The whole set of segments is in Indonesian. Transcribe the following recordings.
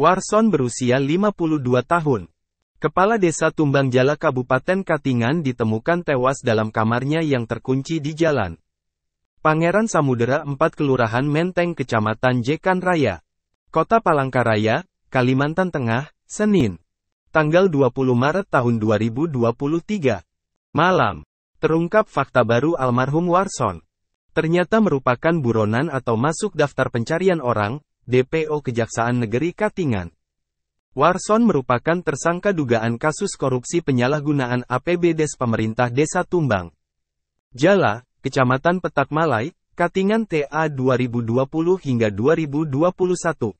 Warson berusia 52 tahun. Kepala Desa Tumbang Jala Kabupaten Katingan ditemukan tewas dalam kamarnya yang terkunci di jalan. Pangeran Samudera 4 Kelurahan Menteng Kecamatan Jekan Raya. Kota Palangkaraya, Kalimantan Tengah, Senin. Tanggal 20 Maret tahun 2023. Malam. Terungkap fakta baru almarhum Warson ternyata merupakan buronan atau masuk daftar pencarian orang, DPO Kejaksaan Negeri Katingan. Warson merupakan tersangka dugaan kasus korupsi penyalahgunaan APBDes pemerintah Desa Tumbang. Jala, Kecamatan Petak Malai, Katingan TA 2020 hingga 2021.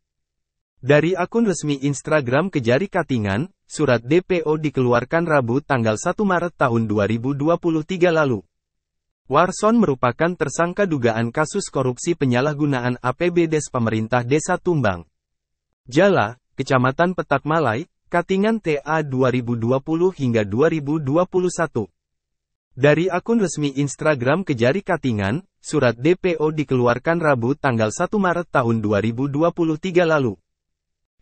Dari akun resmi Instagram Kejari Katingan, surat DPO dikeluarkan Rabu tanggal 1 Maret tahun 2023 lalu. Warson merupakan tersangka dugaan kasus korupsi penyalahgunaan APBD pemerintah Desa Tumbang. Jala, Kecamatan Petak Malai, Katingan TA 2020 hingga 2021. Dari akun resmi Instagram Kejari Katingan, surat DPO dikeluarkan Rabu tanggal 1 Maret tahun 2023 lalu.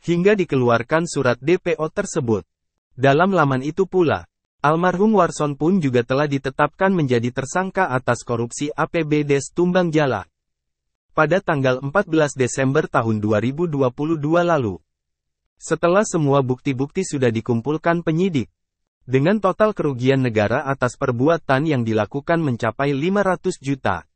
Hingga dikeluarkan surat DPO tersebut. Dalam laman itu pula, Almarhum Warson pun juga telah ditetapkan menjadi tersangka atas korupsi APBD Tumbang Jala. Pada tanggal 14 Desember tahun 2022 lalu. Setelah semua bukti-bukti sudah dikumpulkan penyidik. Dengan total kerugian negara atas perbuatan yang dilakukan mencapai 500 juta.